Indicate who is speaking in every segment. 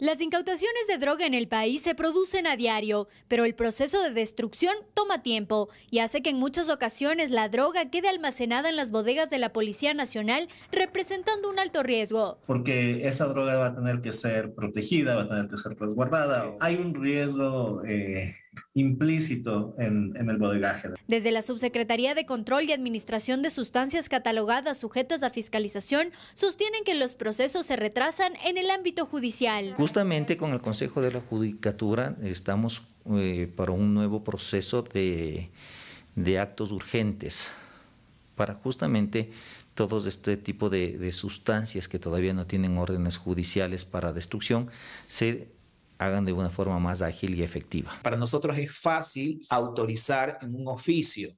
Speaker 1: Las incautaciones de droga en el país se producen a diario, pero el proceso de destrucción toma tiempo y hace que en muchas ocasiones la droga quede almacenada en las bodegas de la Policía Nacional, representando un alto riesgo.
Speaker 2: Porque esa droga va a tener que ser protegida, va a tener que ser resguardada. Hay un riesgo eh, implícito en, el bodegaje.
Speaker 1: Desde la Subsecretaría de Control y Administración de Sustancias Catalogadas sujetas a fiscalización, sostienen que los procesos se retrasan en el ámbito judicial.
Speaker 3: Justamente con el Consejo de la Judicatura estamos eh, para un nuevo proceso de, actos urgentes para justamente todos este tipo de, de sustancias que todavía no tienen órdenes judiciales para destrucción, se hagan de una forma más ágil y efectiva.
Speaker 2: Para nosotros es fácil autorizar en un oficio,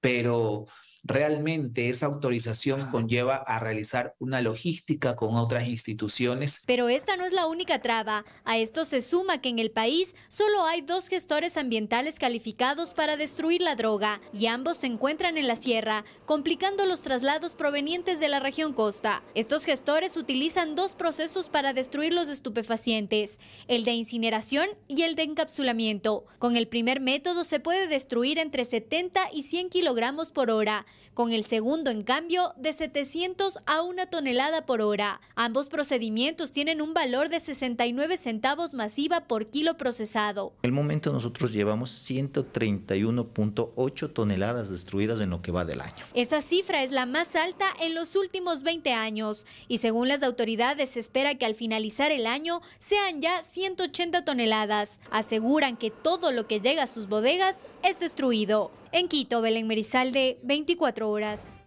Speaker 2: pero realmente esa autorización conlleva a realizar una logística con otras instituciones.
Speaker 1: Pero esta no es la única traba. A esto se suma que en el país solo hay dos gestores ambientales calificados para destruir la droga y ambos se encuentran en la sierra, complicando los traslados provenientes de la región costa. Estos gestores utilizan dos procesos para destruir los estupefacientes, el de incineración y el de encapsulamiento. Con el primer método se puede destruir entre 70 y 100 kilogramos por hora con el segundo, en cambio, de 700 a 1 tonelada por hora. Ambos procedimientos tienen un valor de 69 centavos masiva por kilo procesado.
Speaker 3: En el momento nosotros llevamos 131.8 toneladas destruidas en lo que va del año.
Speaker 1: Esa cifra es la más alta en los últimos 20 años y según las autoridades se espera que al finalizar el año sean ya 180 toneladas. Aseguran que todo lo que llega a sus bodegas es destruido. En Quito, Belén Merizalde, 24 horas.